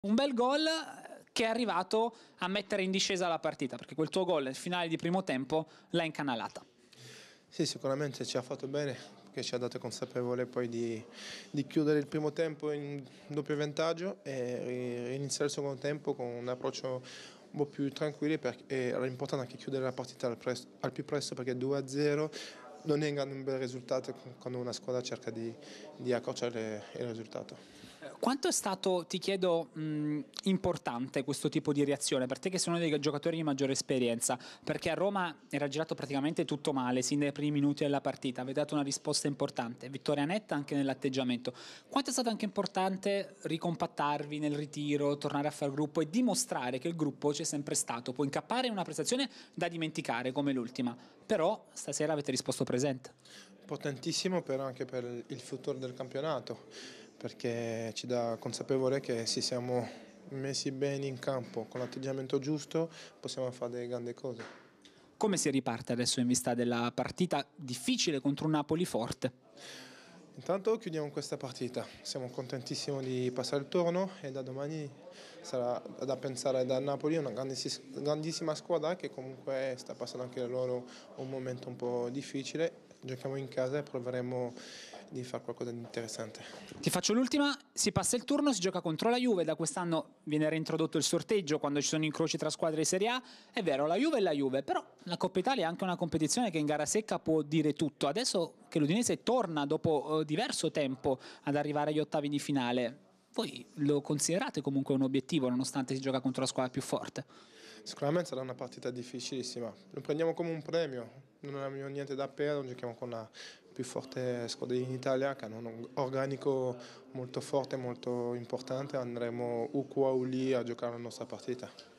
un bel gol eh, che è arrivato a mettere in discesa la partita, perché quel tuo gol, nel finale di primo tempo, l'ha incanalata. Sì, sicuramente ci ha fatto bene, perché ci ha dato consapevole poi di, di, chiudere il primo tempo in doppio vantaggio e iniziare il secondo tempo con un approccio un po' più tranquillo perché era importante anche chiudere la partita al, presto, al più presto perché 2-0 non è un bel risultato quando una squadra cerca di, di accorciare il risultato. Quanto è stato, ti chiedo, mh, importante questo tipo di reazione per te che sei uno dei giocatori di maggiore esperienza? Perché a Roma era girato praticamente tutto male sin dai primi minuti della partita, avete dato una risposta importante, vittoria netta anche nell'atteggiamento. Quanto è stato anche importante ricompattarvi nel ritiro, tornare a far gruppo e dimostrare che il gruppo c'è sempre stato? Può incappare in una prestazione da dimenticare come l'ultima, però stasera avete risposto presente? Potentissimo però anche per il futuro del campionato, perché ci dà consapevole che se siamo messi bene in campo con l'atteggiamento giusto possiamo fare delle grandi cose. Come si riparte adesso in vista della partita difficile contro un Napoli forte? Intanto chiudiamo questa partita, siamo contentissimi di passare il turno e da domani sarà da pensare da Napoli, una grandissima squadra che comunque sta passando anche loro un momento un po' difficile, giochiamo in casa e proveremo di fare qualcosa di interessante. Ti faccio l'ultima, si passa il turno, si gioca contro la Juve, da quest'anno viene reintrodotto il sorteggio quando ci sono incroci tra squadre di Serie A, è vero la Juve è la Juve, però la Coppa Italia è anche una competizione che in gara secca può dire tutto, adesso che l'Udinese torna dopo eh, diverso tempo ad arrivare agli ottavi di finale, voi lo considerate comunque un obiettivo nonostante si gioca contro la squadra più forte? Sicuramente sarà una partita difficilissima, lo prendiamo come un premio, non abbiamo niente da perdere, giochiamo con una più forte squadra in Italia che hanno un organico molto forte, e molto importante, andremo o qua o lì a giocare la nostra partita.